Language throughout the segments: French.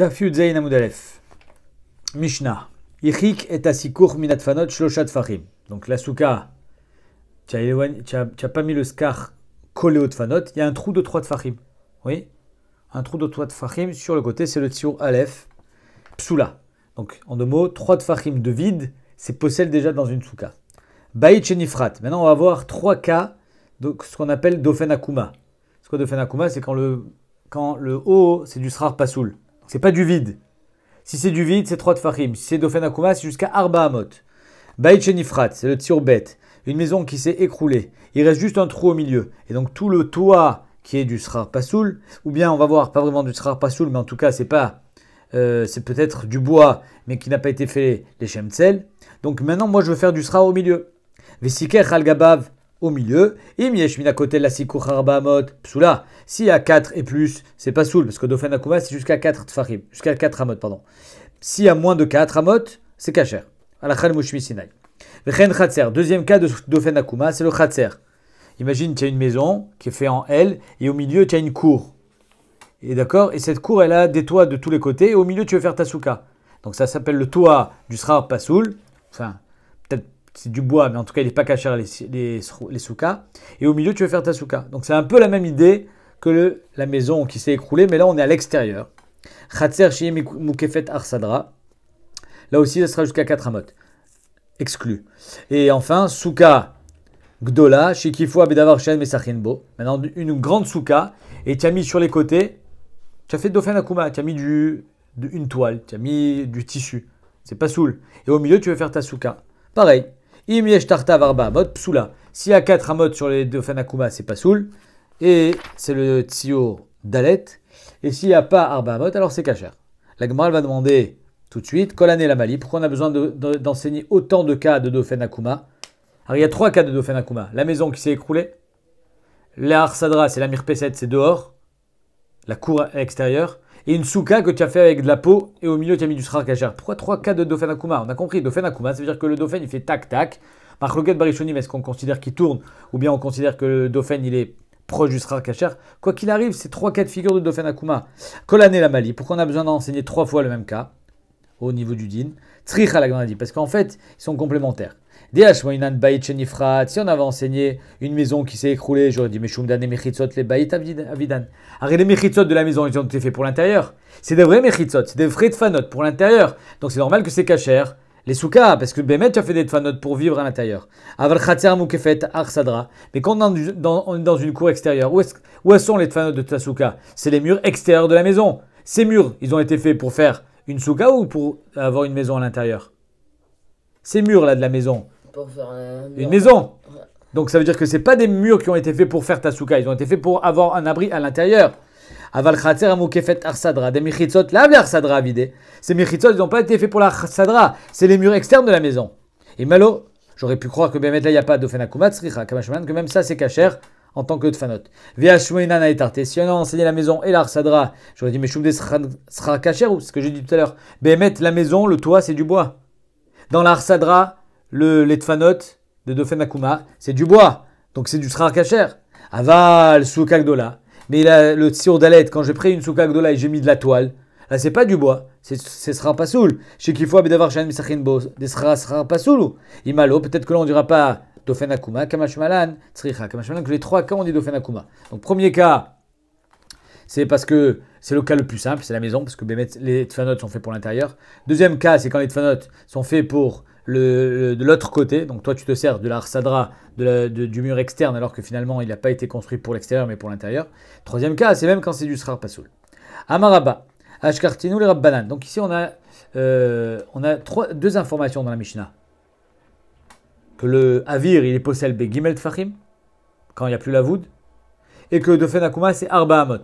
Dafyud Mishnah. minat farim. Donc la souka, tu n'as pas mis le scar collé au tfanot, il y a un trou de trois de farim. Oui Un trou de trois de farim sur le côté, c'est le tsiur alef psoula Donc en deux mots, trois de farim de vide, c'est possède déjà dans une souka. Baït chenifrat. Maintenant, on va voir trois cas, donc ce qu'on appelle dofen akuma. Ce qu'on c'est quand le, quand le haut, c'est du srar pasoul. C'est pas du vide. Si c'est du vide, c'est trois Farim. Si c'est Dofen Akuma, c'est jusqu'à Arba Hamot. Beit c'est le Tsurbet, Une maison qui s'est écroulée. Il reste juste un trou au milieu. Et donc tout le toit qui est du Srar Pasoul, ou bien on va voir, pas vraiment du Srar Pasoul, mais en tout cas, c'est pas. Euh, c'est peut-être du bois, mais qui n'a pas été fait les Chemtzel. Donc maintenant, moi, je veux faire du Srar au milieu. Vesiker Khalgabav, au milieu. mi-chemin à côté la six psula. S'il y a 4 et plus, c'est pas soul, parce que dofen akuma c'est jusqu'à 4 tfarim, jusqu'à 4 amot, pardon. S'il y a moins de 4 amot, c'est kacher. Alachal sinai. khatser. Deuxième cas de dofen akuma, c'est le khatser. Imagine, tu as une maison qui est faite en L, et au milieu, tu as une cour. Et d'accord Et cette cour, elle a des toits de tous les côtés, et au milieu, tu veux faire ta souka. Donc ça s'appelle le toit du Srar Pasoul. Enfin, c'est du bois, mais en tout cas, il n'est pas caché les, les, soukas. Et au milieu, tu veux faire ta souka. Donc, c'est un peu la même idée que la maison qui s'est écroulée, mais là, on est à l'extérieur. Khatser Là aussi, ça sera jusqu'à 4 amot. Exclu. Et enfin, souka Gdola, Shikifu Abedavar Shen Mesachinbo. Maintenant, une grande souka. Et tu as mis sur les côtés, tu as fait Dauphin Akuma, tu as mis du, une toile, tu as mis du tissu. C'est pas saoul. Et au milieu, tu veux faire ta souka. Pareil, Im yesh tartav arba amot Psoula. S'il y a 4 amot sur les deux fanakuma, c'est pas soul. Et c'est le tsio dalet. Et s'il n'y a pas arba amot, alors c'est kacher. La elle va demander tout de suite, et la Mali, pourquoi on a besoin d'enseigner autant de cas de Dofen Akuma Alors il y a trois cas de Dofen Akuma. La maison qui s'est écroulée, la Arsadra, c'est la 7 c'est dehors, la cour extérieure, et une souka que tu as fait avec de la peau et au milieu tu as mis du srar Pourquoi 3 cas de Dauphin Akuma On a compris, Dauphin Akuma, ça veut dire que le Dauphin il fait tac tac. de Barishonim, est-ce qu'on considère qu'il tourne ou bien on considère que le Dauphin il est proche du srar Quoi qu'il arrive, c'est 3 cas de figure de Dauphin Akuma. Colané la Mali, pourquoi on a besoin d'enseigner trois fois le même cas au niveau du din. Tricha, la parce qu'en fait, ils sont complémentaires. Si on avait enseigné une maison qui s'est écroulée, j'aurais dit Meshumdan et Mechitzot, les Bayit Avidan. Arrête les Mechitzot de la maison, ils ont été faits pour l'intérieur. C'est des vrais Mechitzot, c'est des vrais Tfanot pour l'intérieur. Donc c'est normal que c'est cachère. Les souka parce que Bémet, tu as fait des Tfanot pour vivre à l'intérieur. Aval Arsadra. Mais quand on est dans, une cour extérieure, où, est où sont les Tfanot de ta C'est les murs extérieurs de la maison. Ces murs, ils ont été faits pour faire une souka ou pour avoir une maison à l'intérieur Ces murs là de la maison. Pour faire un Une maison. Donc ça veut dire que ce pas des murs qui ont été faits pour faire ta souka, ils ont été faits pour avoir un abri à l'intérieur. Aval khater amoukefet arsadra, des michitzot, là arsadra à Ces michitzot, ils n'ont pas été faits pour la sadra. c'est les murs externes de la maison. Et malo, j'aurais pu croire que là, il n'y a pas d'ofenakumat que même ça c'est cachère en tant que tfanot. Via et Si on a enseigné la maison et l'arsadra, j'aurais dit Meshum des sera kacher ou ce que j'ai dit tout à l'heure. mettre la maison, le toit, c'est du bois. Dans l'arsadra, le, les tfanot de Dauphin Akuma, c'est du bois. Donc c'est du sera kacher. Aval, soukagdola. Mais le tsir d'alet, quand j'ai pris une soukagdola et j'ai mis de la toile, là c'est pas du bois, c'est sera pas sais Chez qu'il faut d'avoir shan misachin des sera sera pas Imalo, peut-être que l'on dira pas Dofen Akuma, Kamashmalan, Tsricha. Kamashmalan, que les trois cas, on dit Dofen Donc, premier cas, c'est parce que c'est le cas le plus simple, c'est la maison, parce que les tfanotes sont faits pour l'intérieur. Deuxième cas, c'est quand les tfanotes sont faits pour le, de l'autre côté. Donc toi, tu te sers de l'arsadra, du mur externe, alors que finalement, il n'a pas été construit pour l'extérieur, mais pour l'intérieur. Troisième cas, c'est même quand c'est du srar pasoul. Amaraba, Ashkartinu les Rabbanan. Donc ici, on a, euh, on a deux informations dans la Mishnah que le Avir, il est possède de Tfachim, quand il n'y a plus la voûte, et que Dofen Akuma, c'est Arba Amot.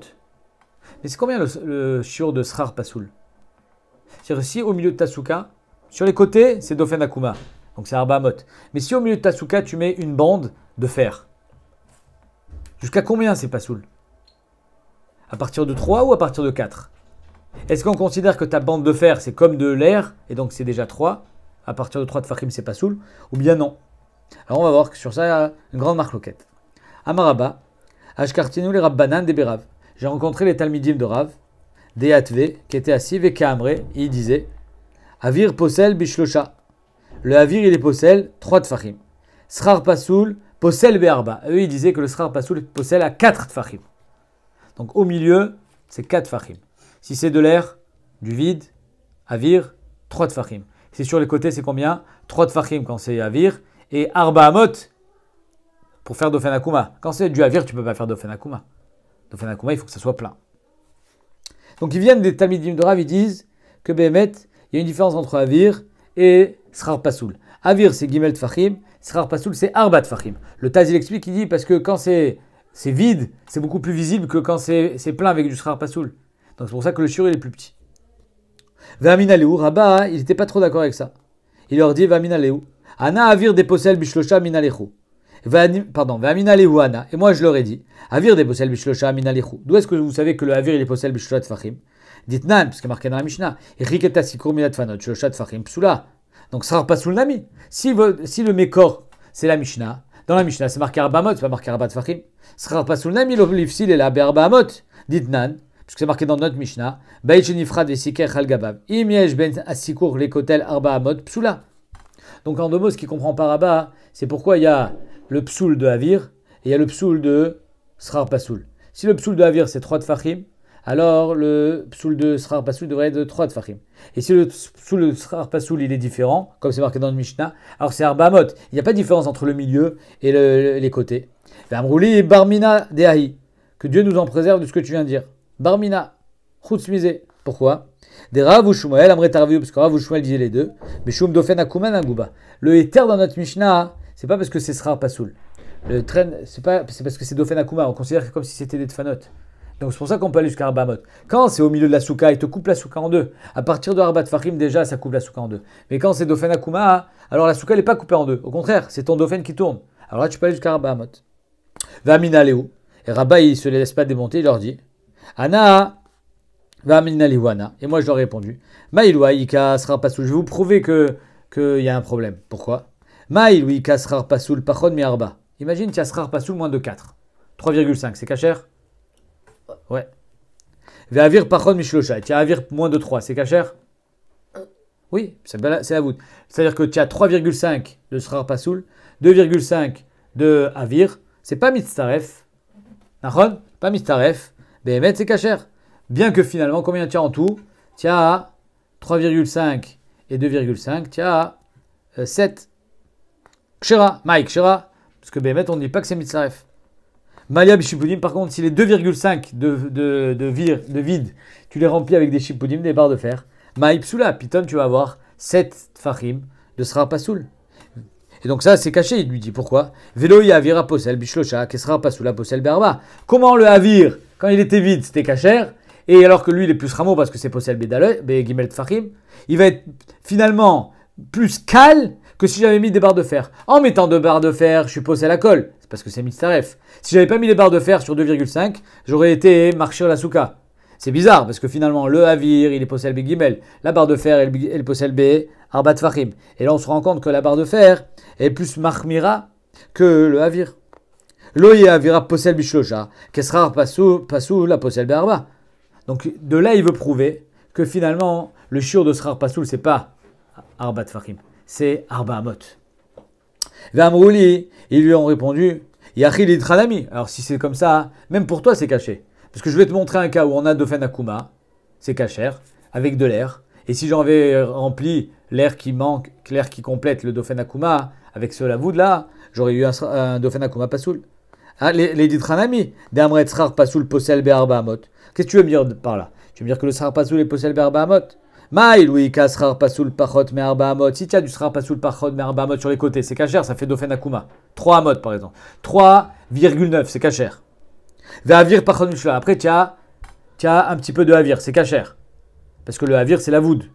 Mais c'est combien le, sur de Srar Pasoul C'est-à-dire si au milieu de Tasuka, sur les côtés, c'est Dofen Akuma, donc c'est Arba Mais si au milieu de Tasuka, tu mets une bande de fer, jusqu'à combien c'est Pasoul À partir de 3 ou à partir de 4 Est-ce qu'on considère que ta bande de fer, c'est comme de l'air, et donc c'est déjà 3 à partir de 3 de Fahim c'est Pasoul, ou bien non alors on va voir que sur ça une grande a Amaraba, Ashkartinou les Rabbanan des Berav. J'ai rencontré les Talmidim de Rav, des qui étaient assis, et Ils il disait Avir Posel Bishlocha. Le Avir, il est Posel, 3 Tfachim. Srar Pasoul, Posel B'Arba. Eux, ils disaient que le Srar est Posel à 4 farim. Donc au milieu, c'est 4 farim. Si c'est de l'air, du vide, Avir, 3 Tfachim. Si sur les côtés, c'est combien 3 Tfachim quand c'est Avir, et Arba Amot pour faire Akuma Quand c'est du Avir tu peux pas faire Dofenakuma. Akuma il faut que ça soit plein. Donc ils viennent des Tamidim de Rav, ils disent que Behemet, il y a une différence entre Avir et Srar Pasoul. Avir, c'est Gimel Tfachim, Srar Pasoul, c'est Arba Tfachim. Le Taz, il explique, il dit parce que quand c'est vide, c'est beaucoup plus visible que quand c'est plein avec du Srar Pasoul. Donc c'est pour ça que le shiur, il est plus petit. Vamina Léou, Rabba, il n'était pas trop d'accord avec ça. Il leur dit Vamina Léou. Ana avir déposel bishlocha minalechu. Pardon, vaminalehu ana. Et moi, je leur ai dit, avir déposel bishlocha minalechu. D'où est-ce que vous savez que le avir, il est posel bishlocha tfachim Dites nan, puisque marqué dans la Mishnah. Riketa sikur fanot shlocha tfachim psula. Donc, ça pas sous le nami. Si, si le mekor, c'est la Mishnah, dans la Mishnah, c'est marqué Arbamot, c'est pas marqué Arbat Fachim. Srar Pasulnami, l'Ifsil est là, Berbahamot, dit Nan, que c'est marqué dans notre Mishnah, Baïchenifrad et Siker Halgabab, Imiesh ben Asikur, lekotel Kotel Psula. Donc en deux mots, ce qui comprend bas c'est pourquoi il y a le psoul de Havir et il y a le psoul de Srar Pasoul. Si le psoul de Havir, c'est trois de Fahim, alors le psoul de Srar Pasoul devrait être trois de Fahim. Et si le psoul de Srar Pasoul, il est différent, comme c'est marqué dans le Mishnah, alors c'est Arba-Mot. Il n'y a pas de différence entre le milieu et les côtés. Vamrouli Barmina Haï, Que Dieu nous en préserve de ce que tu viens de dire. Barmina, Chutzmizé. Pourquoi des Rav ou Shmuel, parce que Rav les deux. Mais Shum Dofen Le éther dans notre Mishnah, c'est pas parce que c'est Srar Pasoul. Le train, c'est pas c'est parce que c'est Dofen Akuma. On considère comme si c'était des Tfanot. Donc c'est pour ça qu'on peut aller jusqu'à Arbamot. Quand c'est au milieu de la souka, il te coupe la souka en deux. À partir de Rabat Fahim, déjà, ça coupe la souka en deux. Mais quand c'est Dofen Akuma, alors la souka, elle n'est pas coupée en deux. Au contraire, c'est ton Dofen qui tourne. Alors là, tu peux aller jusqu'à Arbamot. Vamina où Et Rabba, il se laisse pas démonter, il leur dit Anna, et moi, je leur ai répondu pasoul. Je vais vous prouver qu'il que y a un problème. Pourquoi Imagine, tu pasoul pachon miarba. Imagine pasoul moins de 4. 3,5, c'est cachère Ouais. pachon Tu as avir moins de 3, c'est cachère Oui, c'est la voûte. C'est-à-dire que tu as 3,5 de srar pasoul, 2,5 de avir. C'est pas mitzaref. Pas mitzaref. mais c'est cachère. Bien que finalement, combien tient en tout Tiens 3,5 et 2,5. Tiens à 7. Euh, Mike, Kshera. Parce que Bémet, on ne dit pas que c'est Mitzaref. Malia Bishipoudim, par contre, si les 2,5 de, de, de, vide, tu les remplis avec des Shipudim, des barres de fer, Soula Python, tu vas avoir 7 Fahim de Srapasoul. Et donc ça, c'est caché, il lui dit pourquoi. Vélo Avira Posel, Bishlocha, Kesra Pasoula Posel Berba. Comment le Avir, quand il était vide, c'était caché et alors que lui, il est plus Rameau parce que c'est Possel de Tfahim, il va être finalement plus cal que si j'avais mis des barres de fer. En mettant deux barres de fer, je suis Possel à colle. C'est parce que c'est Mitzaref. Si j'avais pas mis les barres de fer sur 2,5, j'aurais été marcher la souka. C'est bizarre parce que finalement, le Havir, il est Possel Begimel. La barre de fer, elle est Possel B, Arbat Fahim. Et là, on se rend compte que la barre de fer est plus marmira que le Havir. L'Oye Havira Possel Bishlocha. pas Pasou, la Possel Barba. Donc de là, il veut prouver que finalement, le shiur de Srar Pasoul, c'est pas Arbat Tfarim, c'est Arba Amot. Vamrouli, ils lui ont répondu Yachil l'Idranami. Alors si c'est comme ça, même pour toi, c'est caché. Parce que je vais te montrer un cas où on a Dauphin Akuma, c'est caché avec de l'air. Et si j'en rempli l'air qui manque, l'air qui complète le Dauphin Akuma, avec ce lavoud là, j'aurais eu un, un Akuma Pasoul. Ah, les Idranami, Damret Srar Pasoul possède Arba Amot. Qu'est-ce que tu veux me dire par là Tu veux me dire que le Srar est possible Bahamot Maï, Louis, Pasoul Pachot Bahamot. Si tu as du Srar Pasoul Pachot sur les côtés, c'est cachère, ça fait Dauphin Akuma. 3 mot par exemple. 3,9, c'est cachère. Vavir Pachot Mishla. Après, tu as, un petit peu de Havir, c'est cachère. Parce que le Havir, c'est la voûte.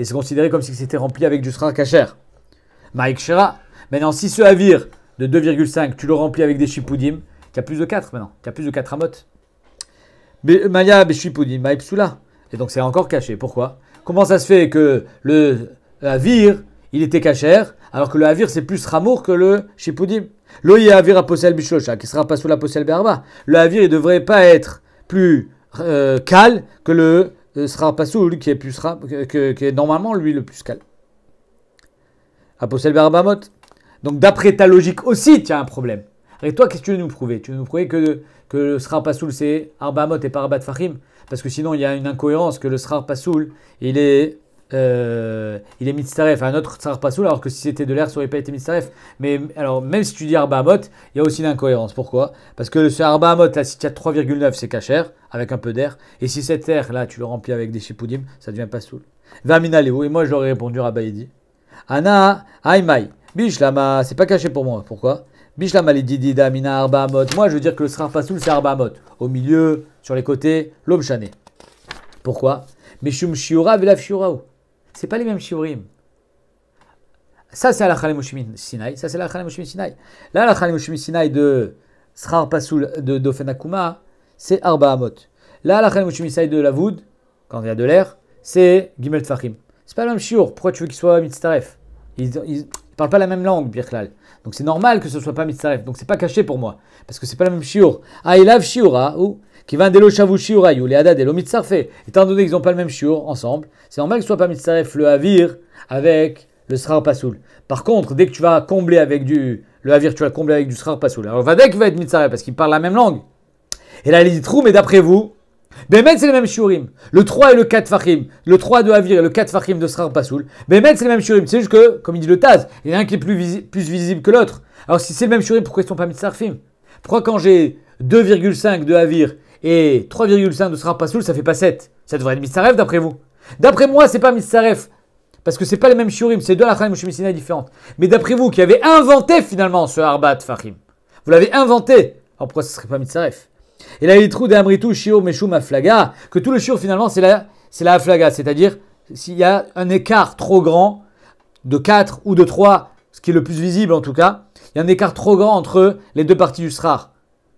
Et c'est considéré comme si c'était rempli avec du Srar cachère. Maïk Maintenant, si ce Havir de 2,5, tu le remplis avec des chipoudim, tu as plus de 4 maintenant. Tu as plus de 4 amotes. Maya Beshipudi Maipsula. Et donc c'est encore caché. Pourquoi Comment ça se fait que le Havir, il était caché alors que le Havir, c'est plus Ramour que le Shipudim L'Oye avir à Bishocha, qui sera pas sous la Berba. Le Havir, il devrait pas être plus euh, cal que le euh, pas qui est, plus, que, normalement lui le plus cal. Apostel mot Donc d'après ta logique aussi, tu as un problème. Et toi, qu'est-ce que tu veux nous prouver Tu veux nous prouver que que le Srar Pasoul c'est Amot et Parabat Fahim, parce que sinon il y a une incohérence que le Srar Pasoul il est euh, il est mitzaref un autre Srar Pasoul, alors que si c'était de l'air ça aurait pas été mitzaref. Mais alors même si tu dis Amot, il y a aussi une incohérence. Pourquoi Parce que ce Arba là, si tu as 3,9 c'est cachère avec un peu d'air, et si cet air là tu le remplis avec des chipoudim, ça devient Pasoul. Vamina Léo, et moi j'aurais répondu à Baïdi. Anna, Aïmaï. Bishlama, c'est pas caché pour moi. Pourquoi Bishlama les didida mina arba Moi, je veux dire que le srar Pasoul c'est arba Au milieu, sur les côtés, l'homme chané. Pourquoi Mishum shiura velav C'est pas les mêmes shiurim. Ça, c'est la khalim Sinai. Ça, c'est la khalim Sinai. Là, la khalim Sinai de srar pasoul de Dofenakuma, c'est arba Là, la khalim Sinai de la voud, quand il y a de l'air, c'est gimel Fahim. C'est pas le même shiur. Pourquoi tu veux qu'il soit mitzaref ils parle pas la même langue, Birklal. Donc c'est normal que ce soit pas mitzaref. Donc c'est pas caché pour moi. Parce que c'est pas la même shiur. Ah, il a ou qui va delo shavu shiura, ou les hadad delo Étant donné qu'ils n'ont pas le même shiur ensemble, c'est normal que ce soit pas mitzaref le havir avec le srar pasoul. Par contre, dès que tu vas combler avec du. Le havir, tu vas combler avec du srar pasoul. Alors Vadek va être mitzaref parce qu'il parle la même langue. Et là, il dit trou, mais d'après vous, Bémet, c'est les mêmes shurim. Le 3 et le 4 fachim. Le 3 de Avir et le 4 fachim de Srar Pasoul. Bémet, c'est les mêmes shurim. C'est juste que, comme il dit le Taz, il y en a un qui est plus, visible que l'autre. Alors si c'est le même shurim, pourquoi ils sont pas mitzarfim Pourquoi quand j'ai 2,5 de Avir et 3,5 de Srar Pasoul, ça fait pas 7 Ça devrait être Mitsaref d'après vous D'après moi, c'est pas mitzaref. Parce que c'est pas les mêmes shurim, c'est deux ou et différentes. Mais d'après vous, qui avez inventé finalement ce Arbat Fachim, vous l'avez inventé, alors pourquoi ce serait pas mitzaref et là, il trouve des amritou, shio, meshou, flaga. que tout le shio, finalement, c'est la, c'est la flaga. c'est-à-dire s'il y a un écart trop grand, de 4 ou de 3, ce qui est le plus visible en tout cas, il y a un écart trop grand entre les deux parties du srar.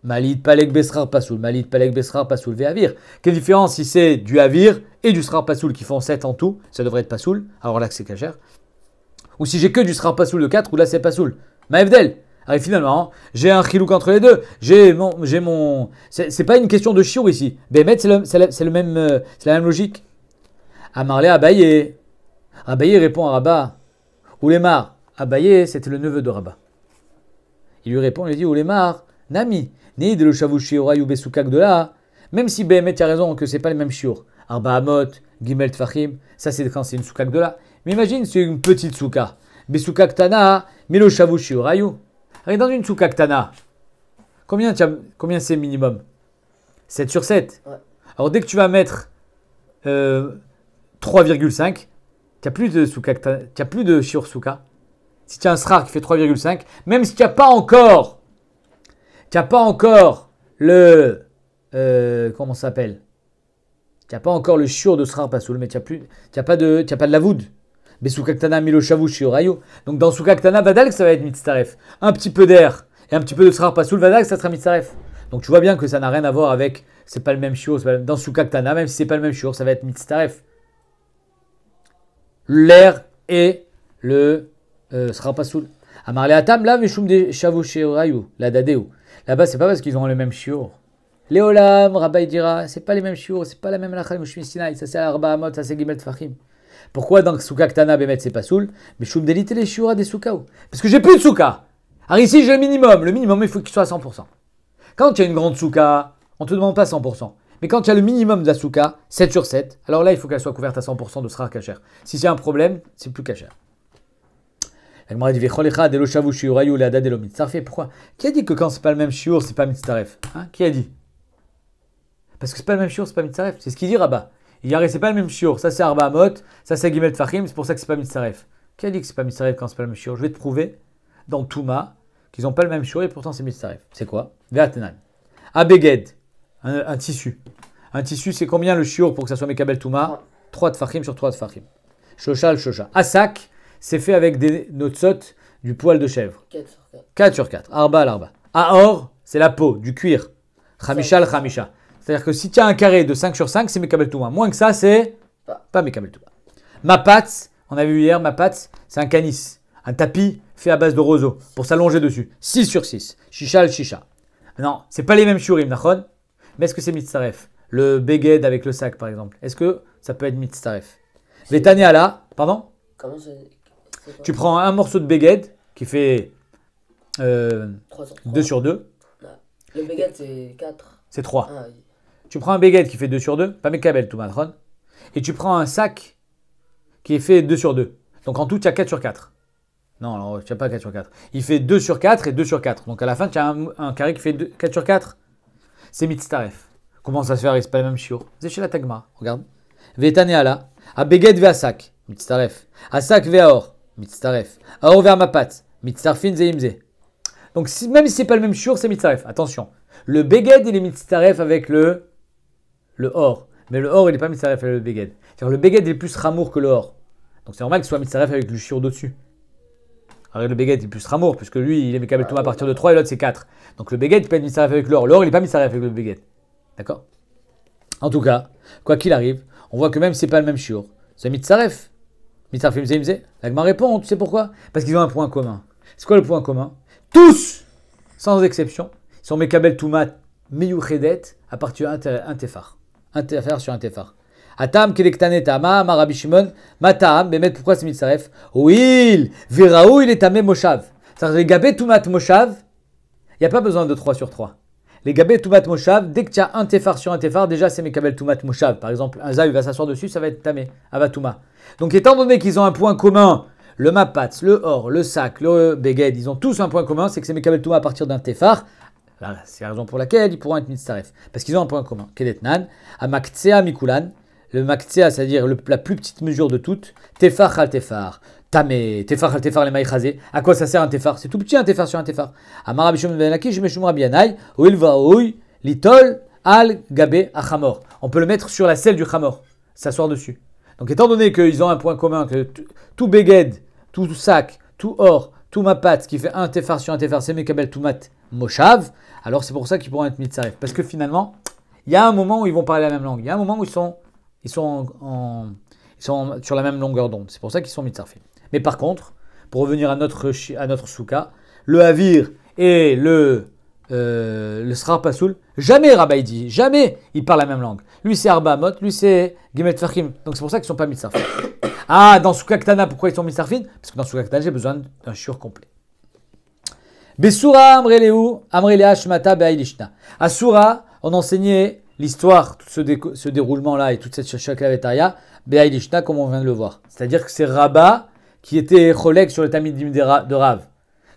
Malid, palek, besrar, pasoul. Malid, palek, besrar, pasoul, veavir. Quelle différence si c'est du avir et du srar pasoul qui font 7 en tout Ça devrait être pasoul. Alors là, c'est cachère. Ou si j'ai que du srar pasoul de 4, ou là, c'est pasoul. Maevdel. Ah, et finalement, j'ai un chilouk entre les deux. J'ai mon. J'ai mon... C'est, pas une question de chiour ici. Bémet, c'est, le même, euh, c'est la même logique. Amarlé Abaye. Abaye répond à Rabat. Oulémar. Abaye, c'était le neveu de Rabat. Il lui répond, il lui dit Oulémar, Nami, ni de le chavouchi rayou, Bessoukak de là. Même si Bémet a raison que c'est pas le même chiour. Arba Amot, Gimel Tfahim, ça c'est quand c'est une soukak de là. Mais imagine, c'est une petite soukak. Besukak Tana, Milo Shavushi rayou dans une soukaktana, Combien, combien c'est minimum 7 sur 7. Alors dès que tu vas mettre 3,5, euh, tu plus de sur tu plus de Si tu as un SRAR qui fait 3,5, même si tu n'as pas encore, tu pas encore le. Euh, comment ça s'appelle Tu n'as pas encore le Shur de SRAR soul, mais tu n'as pas de, pas de la voûte. Besukaktana Milo Shavush Yorayo. Donc dans Sukaktana Vadal, ça va être Mitzaref. Un petit peu d'air et un petit peu de Srar Pasoul Vadal, ça sera Mitzaref. Donc tu vois bien que ça n'a rien à voir avec. C'est pas le même shiur. Pas... Dans Sukaktana, même si c'est pas le même shiur, ça va être Mitzaref. L'air et le euh, Srar Pasoul. Amarle Atam, là, Meshum de Shavush Yorayo, la Dadeo. Là-bas, c'est pas parce qu'ils ont le même shiur. Léolam, Rabbi dira, c'est pas les mêmes shiur, c'est pas la même halakha, Sinai. ça c'est Arba Amot, ça c'est Gimel Tfachim. Pourquoi dans Souka Ktana Bemet c'est pas soul Mais choum délite les Shura des Soukaou. Parce que j'ai plus de Souka. Alors ici j'ai le minimum. Le minimum il faut qu'il soit à 100%. Quand tu as une grande Souka, on ne te demande pas 100%. Mais quand tu as le minimum de la souka, 7 sur 7, alors là il faut qu'elle soit couverte à 100% de sera cachère. Si c'est un problème, c'est plus cachère. Pourquoi Qui a dit que quand c'est pas le même shiur, c'est pas mitzaref hein Qui a dit Parce que c'est pas le même shiur, c'est pas mitzaref. C'est ce qu'il dit Rabat. Ce c'est pas le même chiour. Ça, c'est Arba Amot. Ça, c'est Gimel Fahim. C'est pour ça que c'est pas Mitzaref. Qui a dit que c'est pas Mitzaref quand c'est pas le même chiour Je vais te prouver dans Touma qu'ils n'ont pas le même chiour et pourtant c'est Mitzaref. C'est quoi Ve'atenan. Abeged. Un, tissu. Un tissu, c'est combien le chiour pour que ça soit Mekabel Touma 3 Fahim sur 3 de Shosha le Shosha. Asak, c'est fait avec des sottes du poil de chèvre. 4 sur 4. 4 sur 4. Arba l'arba. Aor, c'est la peau, du cuir. Khamisha le c'est-à-dire que si tu as un carré de 5 sur 5, c'est Mekabel Touma. Moins que ça, c'est pas Mekabel Ma patte on a vu hier, ma Mapatz, c'est un canis, un tapis fait à base de roseau pour s'allonger dessus. 6 sur 6. Chicha, chicha. Non, c'est pas les mêmes shurim, d'accord Mais est-ce que c'est mitzaref Le beged avec le sac, par exemple. Est-ce que ça peut être mitzaref là, pardon Comment Tu prends un morceau de beged qui fait 2 euh, sur 2. Le beged, c'est 4. C'est 3. Tu prends un béguet qui fait 2 sur 2, pas Mekabel tout matron, et tu prends un sac qui est fait 2 sur 2. Donc en tout, tu as 4 sur 4. Non, non tu n'as pas 4 sur 4. Il fait 2 sur 4 et 2 sur 4. Donc à la fin, tu as un, carré qui fait 4 sur 4. C'est mitzaref. Comment ça se fait C'est pas le même chiot C'est chez la tagma. Regarde. Vetaneala. A béguet ve sac. Mitzaref. A sac ve aor. Mitztaref. Aor patte. mapat. Mitztarfin zeimze. Donc même si c'est pas le même chiot, c'est mitzaref. Attention. Le beged, il est mitztaref avec le le or. Mais le or, il n'est pas mitzaref avec le beged. C'est-à-dire le il est plus ramour que le or. Donc c'est normal qu'il soit mitzaref avec le chiot dessus Alors le il est plus ramour, puisque lui, il est mekabel tout à ah, partir de 3 et l'autre c'est 4. Donc le beged, il peut être mitzaref avec l'or. L'or, il n'est pas mitzaref avec le beged. D'accord En tout cas, quoi qu'il arrive, on voit que même si c'est pas le même chiour, c'est mitzaref. Mitzaref imze La gma répond, tu sais pourquoi Parce qu'ils ont un point commun. C'est quoi le point commun Tous, sans exception, sont mekabel meyuchedet à partir d'un tefar. Un tefard sur un tefard. Atam kilek tama, ama matam, bemet, pourquoi c'est mitzaref Oui, viraou, il est tamé moshav. C'est-à-dire, les gabé toumat moshav, il n'y a pas besoin de 3 sur 3. Les gabé mat moshav, dès que tu as un tefar sur un tefar, déjà c'est mes mekabel mat moshav. Par exemple, un zaï va s'asseoir dessus, ça va être tamé, avatouma. Donc, étant donné qu'ils ont un point commun, le mapats, le or, le sac, le beged, ils ont tous un point commun, c'est que c'est mekabel tout à partir d'un tefar. C'est la raison pour laquelle ils pourront être mitzaref. Parce qu'ils ont un point commun. Kedetnan, à Maktsea Mikulan, le Maktsea, c'est-à-dire la plus petite mesure de toutes, Tefar al Tefar. Tamé, Tefar al Tefar les À quoi ça sert un Tefar C'est tout petit un Tefar sur un Tefar. Amara benaki, Ben Meshum Litol, Al gabe Achamor. On peut le mettre sur la selle du Chamor, s'asseoir dessus. Donc étant donné qu'ils ont un point commun, que tout Beged, tout sac, tout or, tout ma patte qui fait un Tefar sur un Tefar, c'est Mekabel mat Moshav, alors c'est pour ça qu'ils pourront être mitzaref. Parce que finalement, il y a un moment où ils vont parler la même langue. Il y a un moment où ils sont, ils sont, sont sur la même longueur d'onde. C'est pour ça qu'ils sont mitzarefim. Mais par contre, pour revenir à notre, à notre souka, le havir et le, euh, le srar pasoul, jamais Rabbi jamais ils parlent la même langue. Lui c'est Arba lui c'est Gimet Farkim. Donc c'est pour ça qu'ils ne sont pas mitzarefim. Ah, dans souka pourquoi ils sont mitzarefim Parce que dans souka j'ai besoin d'un shiur complet. Besura Amreleu, À Soura, on enseignait l'histoire, tout ce, déroulement-là et toute cette shakavetaya, Beailishna, comme on vient de le voir. C'est-à-dire que c'est Rabba qui était cholègue sur le Tamidim de, Rav.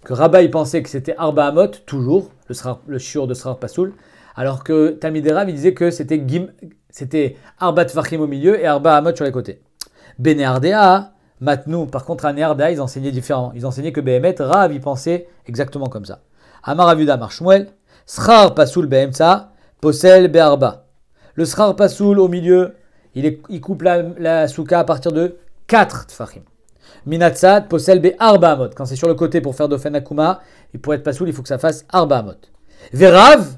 Que Rabba, il pensait que c'était Arba Hamot, toujours, le, shur de Srar Pasoul, alors que Tamid Rav, il disait que c'était c'était Arba Tfachim au milieu et Arba Hamot sur les côtés. Ardea, Maintenant, par contre, à Nerda, ils enseignaient différemment. Ils enseignaient que Behemet, Rav, y pensait exactement comme ça. Amar Avuda Marshmuel, Srar Pasoul Behemsa, Possel Beharba. Le Srar Pasoul au milieu, il, coupe la, souka à partir de 4 tfahim. Minatsad Posel Beharba Quand c'est sur le côté pour faire Dofenakuma, Akuma, et pour être Pasoul, il faut que ça fasse Arba Amot. Verav,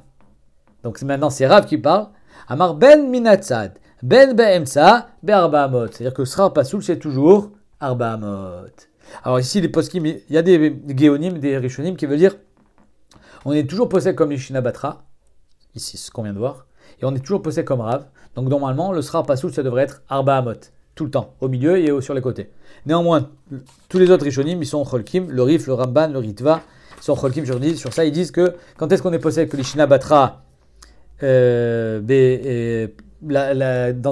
donc maintenant c'est Rav qui parle, Amar Ben Minatsad, Ben Behemsa, Beharba Amot. C'est-à-dire que Srar Pasoul, c'est toujours hamot. Alors ici, les poskim, il y a des géonymes, des rishonim qui veulent dire on est toujours posé comme les ici ce qu'on vient de voir, et on est toujours posé comme Rav. Donc normalement, le Srar Pasoul, ça devrait être Arba tout le temps, au milieu et sur les côtés. Néanmoins, tous les autres Rishonim, ils sont Cholkim, le Rif, le Ramban, le Ritva, ils sont Cholkim dis sur ça. Ils disent que quand est-ce qu'on est posé que les Batra dans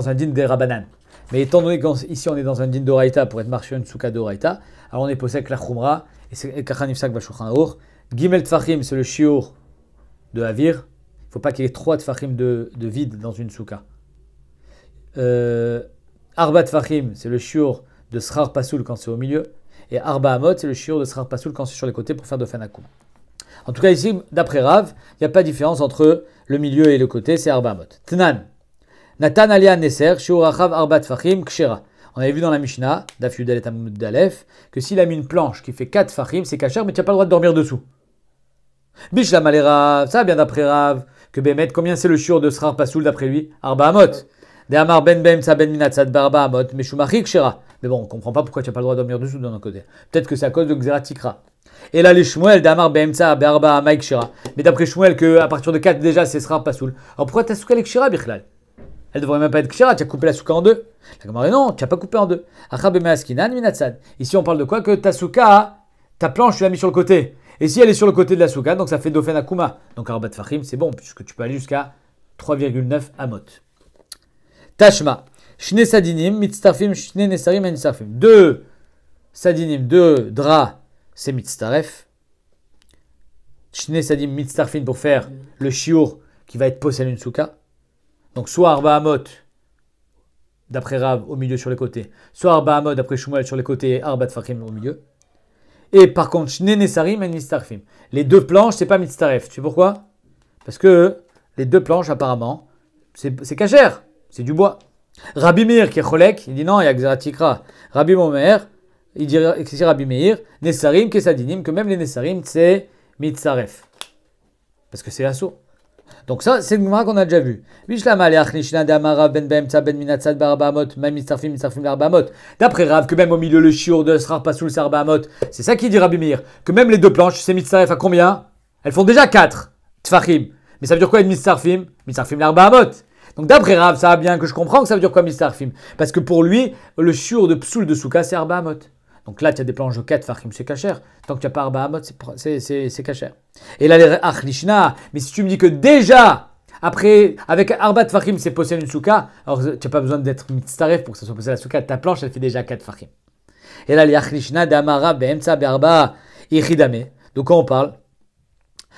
un din des Rabanan mais étant donné qu'ici on est dans un din d'Oraïta pour être marché une souka d'oraita, alors on est posé avec la khumra, et c'est kachanifsak aur. Gimel Tfahim, c'est le shiur de Havir. Il ne faut pas qu'il y ait trois Tfahim de, vide dans une souka. Euh, arba tfachim, c'est le shiur de srar pasoul quand c'est au milieu. Et arba amot, c'est le shiur de srar pasoul quand c'est sur les côtés pour faire de fanakoum. En tout cas, ici, d'après Rav, il n'y a pas de différence entre le milieu et le côté, c'est arba Tnan. Natan Alia Nesser, Arbat Fachim, Kshera. On avait vu dans la Mishnah, Daf Yudale et Dalef, que s'il a mis une planche qui fait 4 fachim, c'est kacher, mais tu n'as pas le droit de dormir dessous. Bishlam Rav, ça bien d'après Rav, que Bémet, combien c'est le shur de Srar Pasoul d'après lui Arba Amot. De Amar Ben Ben Minat, Barba Amot, Kshera. Mais bon, on comprend pas pourquoi tu n'as pas le droit de dormir dessous d'un autre côté. Peut-être que c'est à cause de Xeratikra. Et là, les Shmuel, Damar, Behemtsa, Berba, Maïk, Shira. Mais d'après Shmuel, que à partir de 4 déjà, c'est Srar Pasoul. Alors pourquoi soukalé Kshira, Bichlal elle devrait même pas être kshira, tu as coupé la souka en deux. La non, tu n'as pas coupé en deux. Ici, on parle de quoi Que ta souka, ta planche, tu l'as mis sur le côté. Et si elle est sur le côté de la souka, donc ça fait Dofen Akuma. Donc Arbat Fahim, c'est bon, puisque tu peux aller jusqu'à 3,9 Amot. Tashma. Shne Sadinim, Mitstarfim, Shne Nesarim, Starfim. Deux Sadinim, deux draps, c'est Mitztaref. Shne Sadim, Mitstarfim pour faire le chiour qui va être posé à une souka. Donc soit Arba Hamot, d'après Rav, au milieu sur les côtés, soit Arba Hamot, d'après Shumuel, sur les côtés, et Arba au milieu. Et par contre, Shne Nesarim et Nistarfim. Les deux planches, c'est pas Mitztaref. Tu sais pourquoi Parce que les deux planches, apparemment, c'est cachère, c'est du bois. Rabbi Meir qui est Cholek, il dit non, il y a Xeratikra. Rabbi Momer, il dit Rabbi Meir, Nessarim, Sadinim, que même les Nessarim, c'est Mitzaref. Parce que c'est l'assaut. Donc ça, c'est le Gemara qu'on a déjà vu. D'après Rav, que même au milieu le shiur de Srar Pasoul Sarbaamot, c'est ça qui dit Rabimir, que même les deux planches, c'est mitzaref à combien Elles font déjà 4 tfachim. Mais ça veut dire quoi être mitzarfim Mitzarfim l'Arbaamot. Donc d'après Rav, ça va bien que je comprends que ça veut dire quoi mitzarfim. Parce que pour lui, le shiur de Psoul de Souka, c'est Arbaamot. Donc là, tu as des planches de 4 fakhim c'est cachère. Tant que tu n'as pas arba amot, c'est cachère. Et là, les achlishna, mais si tu me dis que déjà, après, avec arba fakhim c'est posséder une souka, alors tu n'as pas besoin d'être mitzaref pour que ça soit posséder la souka. Ta planche, elle fait déjà 4 fakhim Et là, les achlishna, d'amara, behemsa, berba, iridame. Donc quand on parle,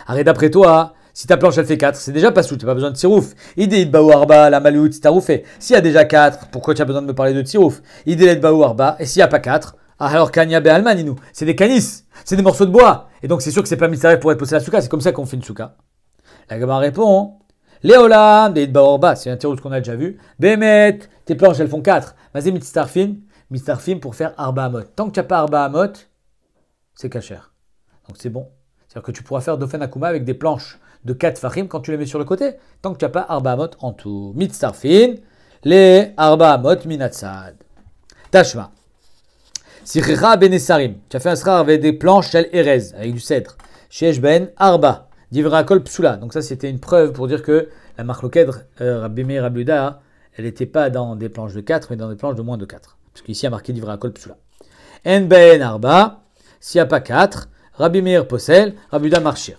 arrête d'après toi, hein. si ta planche elle fait 4, c'est déjà pas Tu n'as pas besoin de tirouf. Idée de barba, la maloute, t'as S'il y a déjà 4, pourquoi tu as besoin de me parler de tirouf Idée de barba, et s'il n'y a pas 4, ah, alors Kanya nous, c'est des canis, c'est des morceaux de bois. Et donc c'est sûr que c'est pas mystérieux pour être posé la souka, c'est comme ça qu'on fait une souka. La gamin répond Léola, des Baorba, c'est un ce qu'on a déjà vu. Bemet, tes planches elles font 4. Vas-y, Mitstarfim, Mitstarfim pour faire Arba Amot. Tant que tu pas Arba Amot, c'est cachère. Donc c'est bon. C'est-à-dire que tu pourras faire Dofen Akuma avec des planches de 4 Farim quand tu les mets sur le côté, tant que tu pas Arba Amot en tout. Mitstarfim, les Arba Amot Minatsad. Tashma. Si ben Benesarim, Tu as fait un sera avec des planches, shel Erez, avec du cèdre. Chez ben Arba. divra kol Psula. Donc ça, c'était une preuve pour dire que la marque Lokedre, euh, Rabbi Meir elle n'était pas dans des planches de 4, mais dans des planches de moins de 4. Parce qu'ici, a marqué kol Psula. En ben Arba. S'il n'y a pas 4, Rabbi Meir Possel, Rabuda Marchir.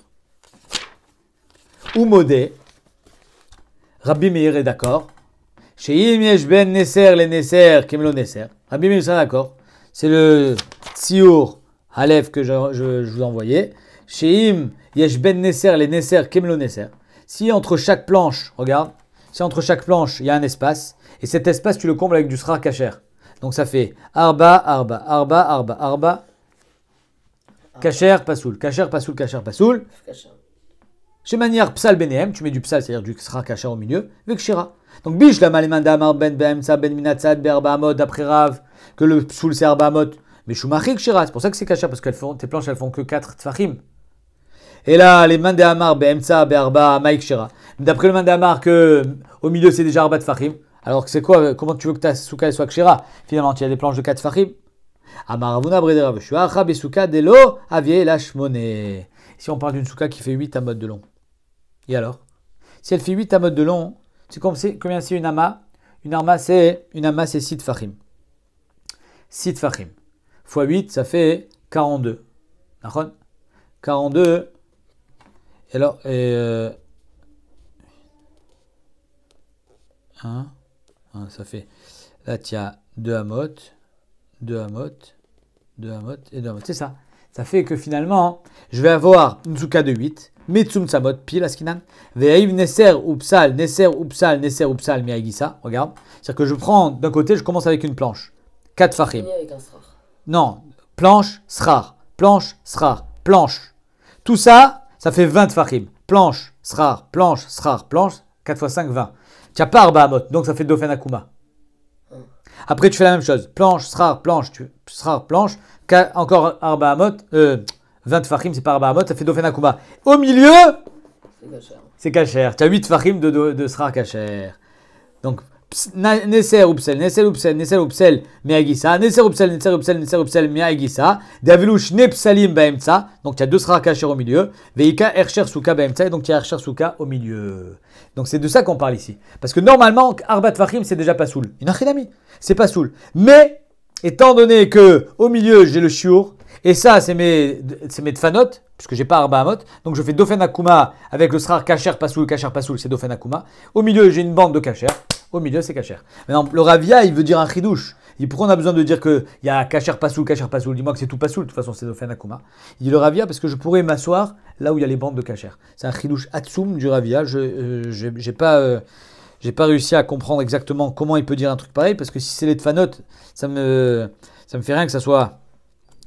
Ou Modé. Rabbi Meir est d'accord. Chez ben Nesser, les Neser, Kimlo Nesser. Rabbi Meir sera d'accord c'est le Tsiur Halef que je, je, vous envoyais. Sheim Yesh Ben Nesser, les Nesser, Kemlo Nesser. Si entre chaque planche, regarde, si entre chaque planche, il y a un espace, et cet espace, tu le combles avec du Srar Kacher. Donc ça fait Arba, Arba, Arba, Arba, Arba, Kacher, Pasoul, Kacher, Pasoul, Kacher, Pasoul. Chez manière psal benem, tu mets du psal, c'est-à-dire du sra Kacher au milieu, avec shira. Donc bish la malemanda Damar, ben ben sa ben minatsad berba amod après rav que le psoul c'est amot Mais Shumachik Shira, c'est pour ça que c'est Kacha, parce que tes planches elles font que 4 Tfachim. Et là, les mains Amar, ben arba maik Shira. D'après le main d'amar que au milieu c'est déjà Arba Tfachim. Alors que c'est quoi Comment tu veux que ta souka soit Kshira Finalement, tu as des planches de 4 Tfachim. Avuna Bredera Veshua, l'eau Delo, Avie, Lachmone. Si on parle d'une souka qui fait 8 à mode de long. Et alors Si elle fait 8 à mode de long, c'est combien c'est une ama Une arma, c'est une ama, c'est 6 Tfachim. 6 tfachim. Fois 8, ça fait 42. 42. Et alors, et euh, hein, ça fait. Là, tu as 2 amot, 2 amot, 2 amot et 2 amot. C'est ça. Ça fait que finalement, je vais avoir une souka de 8, Metsum Samot, pile Askinan, Ve'aïv Nesser Upsal, Nesser Upsal, Nesser Upsal, Miagisa. Regarde. C'est-à-dire que je prends d'un côté, je commence avec une planche. 4 fachim. Non, planche, srar, planche, srar, planche. Tout ça, ça fait 20 fachim. Planche, srar, planche, srar, planche. 4 x 5, 20. Tu n'as pas Arbahamot, donc ça fait Dauphin Akuma. Hum. Après, tu fais la même chose. Planche, srar, planche, tu, planche. Encore Arba euh, 20 fachim, c'est pas Arbahamot, ça fait Dauphin Akuma. Au milieu, c'est Kacher. Tu as 8 fachim de, de, de Kacher. Donc, Nesser upsel, Nesser upsel, Nesser upsel meagisa, Nesser upsel, Nesser upsel, Nesser upsel meagisa, davilu shne psalim donc il y a deux srakacher au milieu, veika ercher souka baemtsa, et donc il y a ercher souka au milieu. Donc c'est de ça qu'on parle ici. Parce que normalement, Arba fachim, c'est déjà pas Il soul. Inachidami, c'est pas soul. Mais, étant donné que au milieu, j'ai le shiur, et ça, c'est mes, c'est mes tfanot, puisque j'ai pas Arba Arbahamot. Donc je fais Dofen Akuma avec le srar Kacher Pasoul, Kacher Pasoul, c'est Dofen Akuma. Au milieu, j'ai une bande de Kacher. Au milieu, c'est Kacher. Maintenant, le Ravia, il veut dire un chidouche. Il, pourquoi on a besoin de dire qu'il y a Kacher cachère pas soule. Dis-moi que c'est tout soule. de toute façon, c'est Nofen Akuma. Il dit le Ravia parce que je pourrais m'asseoir là où il y a les bandes de Kacher. C'est un chidouche Atsum du Ravia. Je n'ai euh, pas. Euh, j'ai pas réussi à comprendre exactement comment il peut dire un truc pareil, parce que si c'est les fanote, ça me, ça me fait rien que ça soit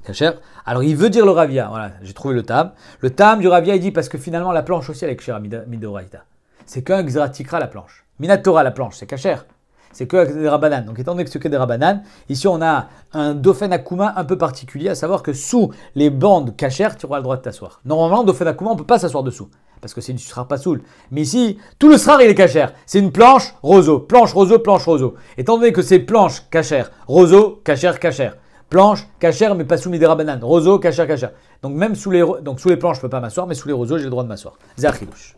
cachère. Alors il veut dire le Ravia, voilà, j'ai trouvé le Tam. Le Tam du Ravia, il dit parce que finalement la planche aussi elle est à Midoraita c'est qu'un Xeratikra la planche. Minatora la planche, c'est cachère. C'est que des rabananes. Donc étant donné que c'est que des rabananes, ici on a un Dauphin Akuma un peu particulier, à savoir que sous les bandes cachères, tu auras le droit de t'asseoir. Normalement, Dauphin Akuma, on ne peut pas s'asseoir dessous. Parce que c'est du srar pas soul. Mais ici, tout le srar, il est cachère. C'est une planche roseau, planche roseau, planche roseau. Étant donné que c'est planche cachère, roseau, cachère, cachère planche, cachère, mais pas sous des rabananes. Roseau, cachère, cachère. Donc même sous les, donc sous les planches, je ne peux pas m'asseoir, mais sous les roseaux, j'ai le droit de m'asseoir. Zachilouche.